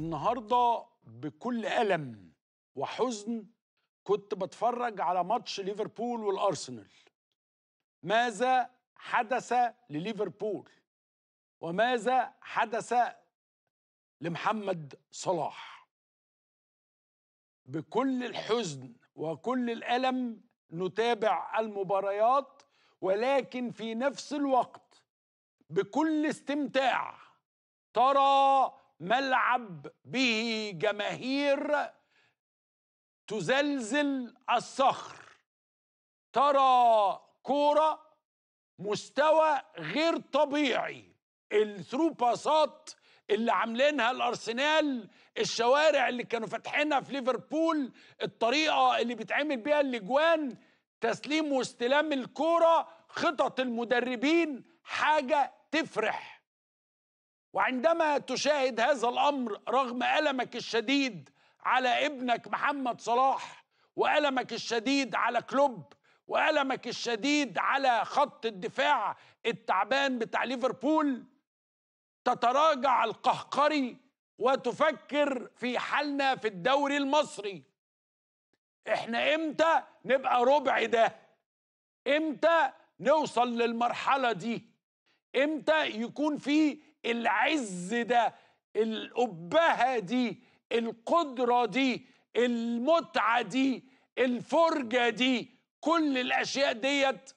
النهارده بكل ألم وحزن كنت بتفرج على ماتش ليفربول والأرسنال ماذا حدث لليفربول وماذا حدث لمحمد صلاح بكل الحزن وكل الألم نتابع المباريات ولكن في نفس الوقت بكل استمتاع ترى ملعب به جماهير تزلزل الصخر ترى كوره مستوى غير طبيعي الثرو باسات اللي عاملينها الارسنال الشوارع اللي كانوا فاتحينها في ليفربول الطريقه اللي بيتعمل بيها الاجوان تسليم واستلام الكوره خطط المدربين حاجه تفرح وعندما تشاهد هذا الامر رغم المك الشديد على ابنك محمد صلاح والمك الشديد على كلوب والمك الشديد على خط الدفاع التعبان بتاع ليفربول تتراجع القهقري وتفكر في حالنا في الدوري المصري احنا امتى نبقى ربع ده امتى نوصل للمرحله دي امتى يكون في العز ده الأبهة دي القدرة دي المتعة دي الفرجة دي كل الأشياء ديت